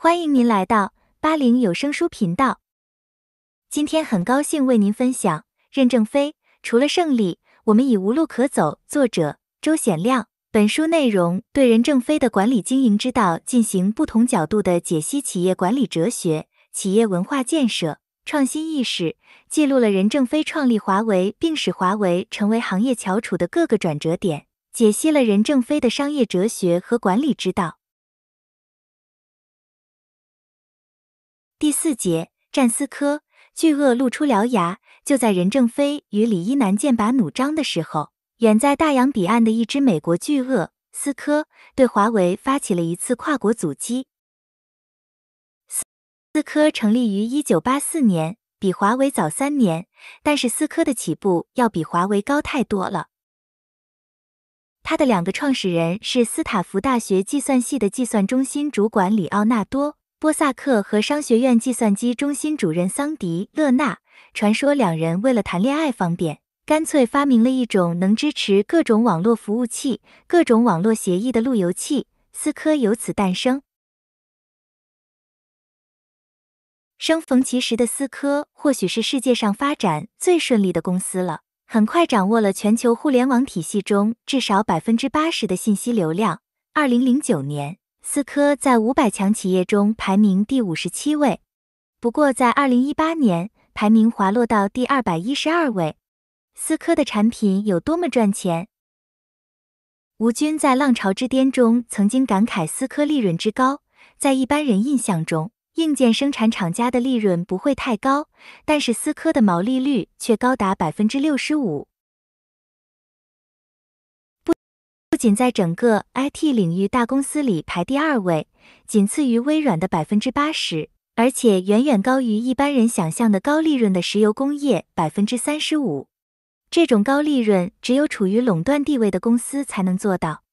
欢迎您来到八零有声书频道。今天很高兴为您分享《任正非：除了胜利，我们已无路可走》，作者周显亮。本书内容对任正非的管理经营之道进行不同角度的解析，企业管理哲学、企业文化建设、创新意识，记录了任正非创立华为并使华为成为行业翘楚的各个转折点，解析了任正非的商业哲学和管理之道。第四节，战思科巨鳄露出獠牙。就在任正非与李一男剑拔弩张的时候，远在大洋彼岸的一只美国巨鳄思科对华为发起了一次跨国阻击。思科成立于一九八四年，比华为早三年，但是思科的起步要比华为高太多了。他的两个创始人是斯坦福大学计算系的计算中心主管里奥纳多。波萨克和商学院计算机中心主任桑迪·勒纳传说，两人为了谈恋爱方便，干脆发明了一种能支持各种网络服务器、各种网络协议的路由器，思科由此诞生。生逢其时的思科，或许是世界上发展最顺利的公司了，很快掌握了全球互联网体系中至少百分之八十的信息流量。二零零九年。思科在五百强企业中排名第五十七位，不过在二零一八年排名滑落到第二百一十二位。思科的产品有多么赚钱？吴军在《浪潮之巅》中曾经感慨思科利润之高。在一般人印象中，硬件生产厂家的利润不会太高，但是思科的毛利率却高达百分之六十五。仅在整个 IT 领域大公司里排第二位，仅次于微软的百分之八十，而且远远高于一般人想象的高利润的石油工业百分之三十五。这种高利润只有处于垄断地位的公司才能做到。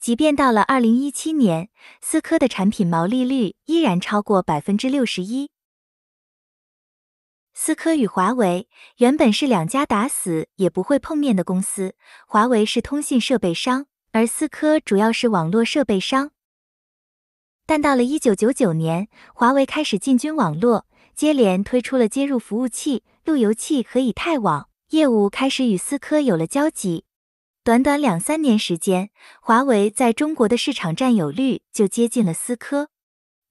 即便到了二零一七年，思科的产品毛利率依然超过百分之六十一。思科与华为原本是两家打死也不会碰面的公司，华为是通信设备商。而思科主要是网络设备商，但到了1999年，华为开始进军网络，接连推出了接入服务器、路由器和以太网业务，开始与思科有了交集。短短两三年时间，华为在中国的市场占有率就接近了思科，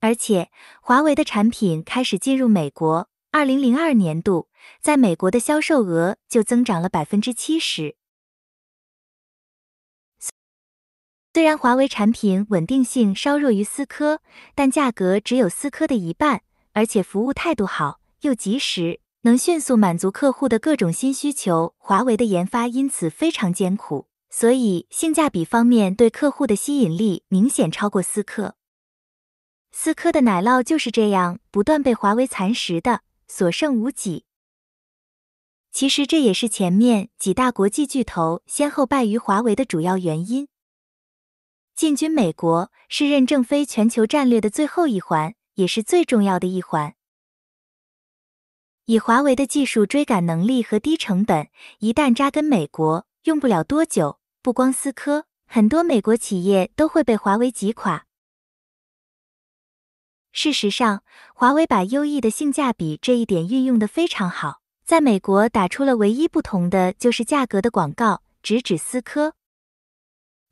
而且华为的产品开始进入美国。2002年度，在美国的销售额就增长了百分之七十。虽然华为产品稳定性稍弱于思科，但价格只有思科的一半，而且服务态度好又及时，能迅速满足客户的各种新需求。华为的研发因此非常艰苦，所以性价比方面对客户的吸引力明显超过思科。思科的奶酪就是这样不断被华为蚕食的，所剩无几。其实这也是前面几大国际巨头先后败于华为的主要原因。进军美国是任正非全球战略的最后一环，也是最重要的一环。以华为的技术追赶能力和低成本，一旦扎根美国，用不了多久，不光思科，很多美国企业都会被华为挤垮。事实上，华为把优异的性价比这一点运用的非常好，在美国打出了唯一不同的就是价格的广告，直指思科。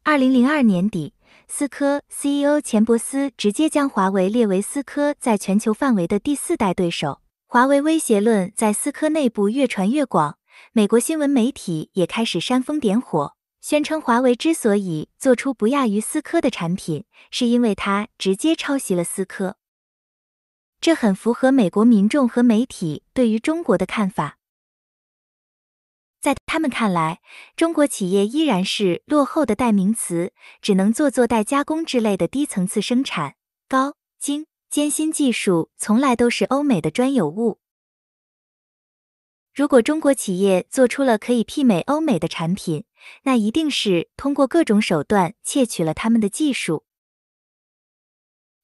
二零零二年底，思科 CEO 钱伯斯直接将华为列为思科在全球范围的第四代对手。华为威胁论在思科内部越传越广，美国新闻媒体也开始煽风点火，宣称华为之所以做出不亚于思科的产品，是因为它直接抄袭了思科。这很符合美国民众和媒体对于中国的看法。在他们看来，中国企业依然是落后的代名词，只能做做代加工之类的低层次生产。高精尖新技术从来都是欧美的专有物。如果中国企业做出了可以媲美欧美的产品，那一定是通过各种手段窃取了他们的技术。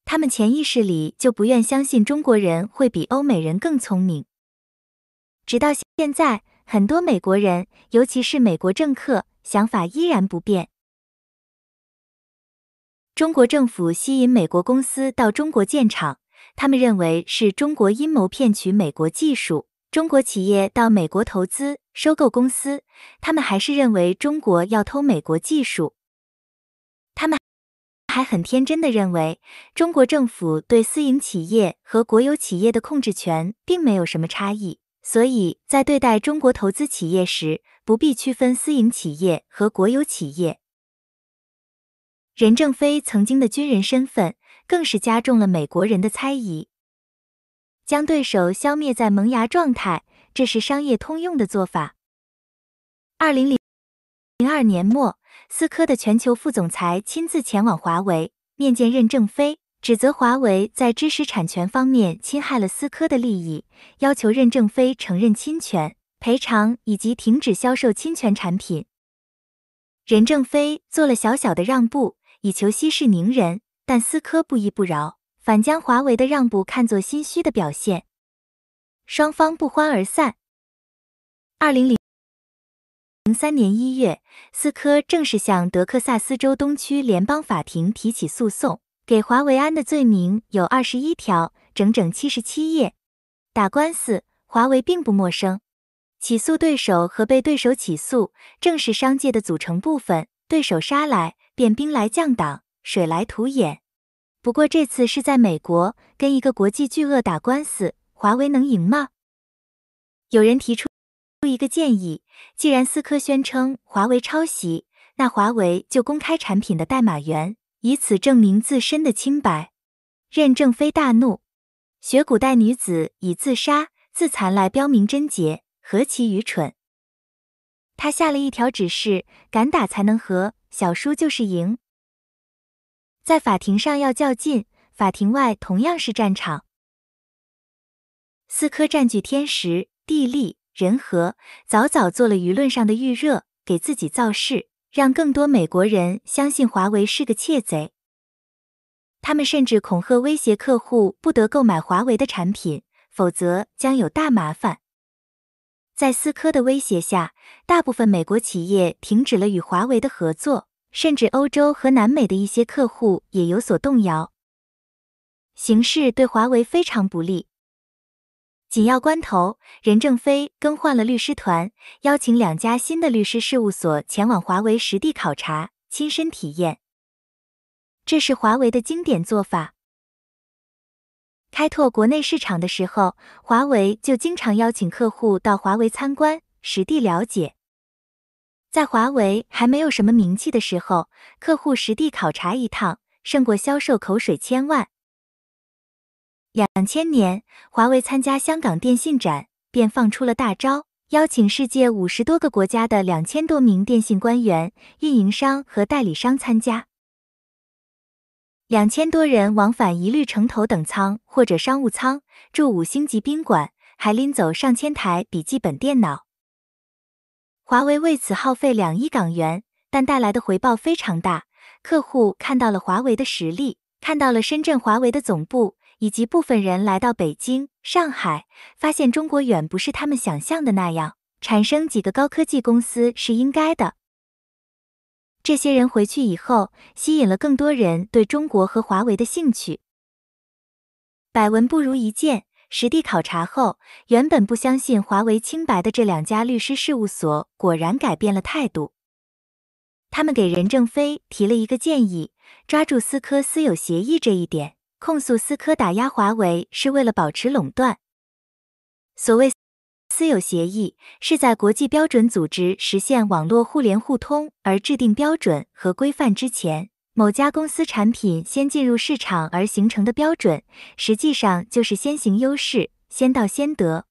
他们潜意识里就不愿相信中国人会比欧美人更聪明。直到现在。很多美国人，尤其是美国政客，想法依然不变。中国政府吸引美国公司到中国建厂，他们认为是中国阴谋骗取美国技术；中国企业到美国投资收购公司，他们还是认为中国要偷美国技术。他们还很天真的认为，中国政府对私营企业和国有企业的控制权并没有什么差异。所以在对待中国投资企业时，不必区分私营企业和国有企业。任正非曾经的军人身份，更是加重了美国人的猜疑。将对手消灭在萌芽状态，这是商业通用的做法。二零零零二年末，思科的全球副总裁亲自前往华为面见任正非。指责华为在知识产权方面侵害了思科的利益，要求任正非承认侵权、赔偿以及停止销售侵权产品。任正非做了小小的让步，以求息事宁人，但思科不依不饶，反将华为的让步看作心虚的表现，双方不欢而散。二零零零三年一月，思科正式向德克萨斯州东区联邦法庭提起诉讼。给华为安的罪名有二十一条，整整七十七页。打官司，华为并不陌生。起诉对手和被对手起诉，正是商界的组成部分。对手杀来，便兵来将挡，水来土掩。不过这次是在美国跟一个国际巨鳄打官司，华为能赢吗？有人提出一个建议：既然思科宣称华为抄袭，那华为就公开产品的代码源。以此证明自身的清白，任正非大怒，学古代女子以自杀、自残来标明贞洁，何其愚蠢！他下了一条指示：敢打才能和，小输就是赢。在法庭上要较劲，法庭外同样是战场。思科占据天时、地利、人和，早早做了舆论上的预热，给自己造势。让更多美国人相信华为是个窃贼，他们甚至恐吓威胁客户不得购买华为的产品，否则将有大麻烦。在思科的威胁下，大部分美国企业停止了与华为的合作，甚至欧洲和南美的一些客户也有所动摇。形势对华为非常不利。紧要关头，任正非更换了律师团，邀请两家新的律师事务所前往华为实地考察，亲身体验。这是华为的经典做法。开拓国内市场的时候，华为就经常邀请客户到华为参观，实地了解。在华为还没有什么名气的时候，客户实地考察一趟，胜过销售口水千万。两千年，华为参加香港电信展，便放出了大招，邀请世界五十多个国家的两千多名电信官员、运营商和代理商参加。两千多人往返一律乘头等舱或者商务舱，住五星级宾馆，还拎走上千台笔记本电脑。华为为此耗费两亿港元，但带来的回报非常大，客户看到了华为的实力，看到了深圳华为的总部。以及部分人来到北京、上海，发现中国远不是他们想象的那样，产生几个高科技公司是应该的。这些人回去以后，吸引了更多人对中国和华为的兴趣。百闻不如一见，实地考察后，原本不相信华为清白的这两家律师事务所果然改变了态度。他们给任正非提了一个建议，抓住思科私有协议这一点。控诉思科打压华为是为了保持垄断。所谓私有协议，是在国际标准组织实现网络互联互通而制定标准和规范之前，某家公司产品先进入市场而形成的标准，实际上就是先行优势、先到先得。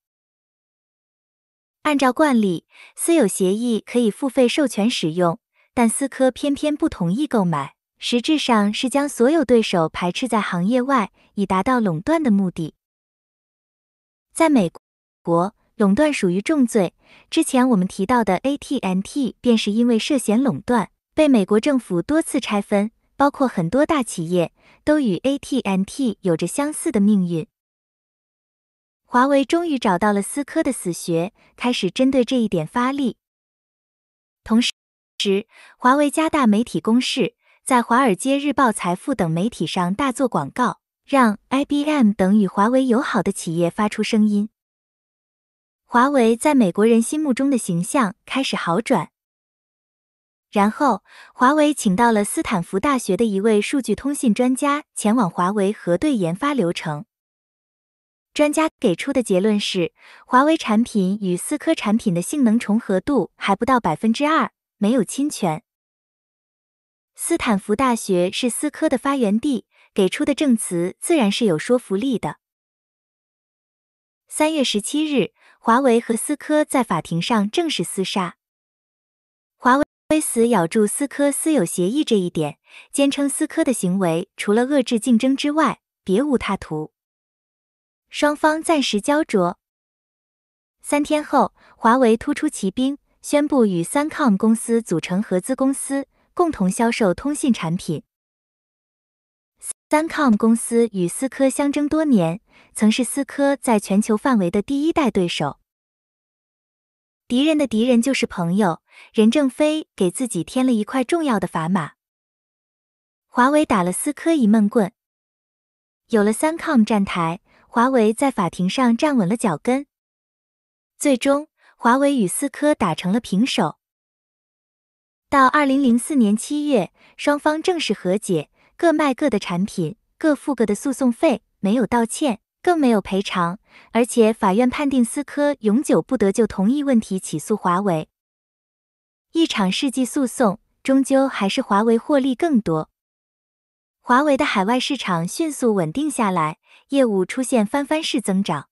按照惯例，私有协议可以付费授权使用，但思科偏偏不同意购买。实质上是将所有对手排斥在行业外，以达到垄断的目的。在美国，垄断属于重罪。之前我们提到的 AT&T 便是因为涉嫌垄断，被美国政府多次拆分。包括很多大企业都与 AT&T 有着相似的命运。华为终于找到了思科的死穴，开始针对这一点发力。同时，华为加大媒体攻势。在《华尔街日报》、《财富》等媒体上大做广告，让 IBM 等与华为友好的企业发出声音，华为在美国人心目中的形象开始好转。然后，华为请到了斯坦福大学的一位数据通信专家前往华为核对研发流程，专家给出的结论是，华为产品与思科产品的性能重合度还不到百分之二，没有侵权。斯坦福大学是思科的发源地，给出的证词自然是有说服力的。三月十七日，华为和思科在法庭上正式厮杀。华为死咬住思科私有协议这一点，坚称思科的行为除了遏制竞争之外别无他图。双方暂时胶着。三天后，华为突出奇兵，宣布与三抗公司组成合资公司。共同销售通信产品。三 c o m 公司与思科相争多年，曾是思科在全球范围的第一代对手。敌人的敌人就是朋友，任正非给自己添了一块重要的砝码。华为打了思科一闷棍，有了三 c o m 站台，华为在法庭上站稳了脚跟。最终，华为与思科打成了平手。到二零零四年七月，双方正式和解，各卖各的产品，各付各的诉讼费，没有道歉，更没有赔偿。而且法院判定思科永久不得就同一问题起诉华为。一场世纪诉讼，终究还是华为获利更多。华为的海外市场迅速稳定下来，业务出现翻番式增长。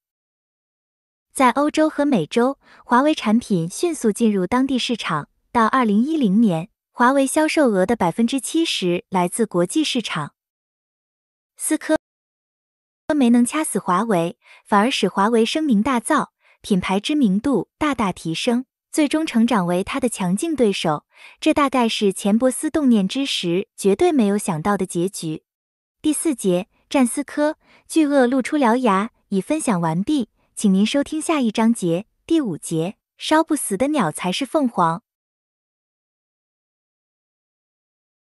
在欧洲和美洲，华为产品迅速进入当地市场。到二零一零年，华为销售额的百分之七十来自国际市场。思科没能掐死华为，反而使华为声名大噪，品牌知名度大大提升，最终成长为它的强劲对手。这大概是钱伯斯动念之时绝对没有想到的结局。第四节战思科，巨鳄露出獠牙。已分享完毕，请您收听下一章节。第五节烧不死的鸟才是凤凰。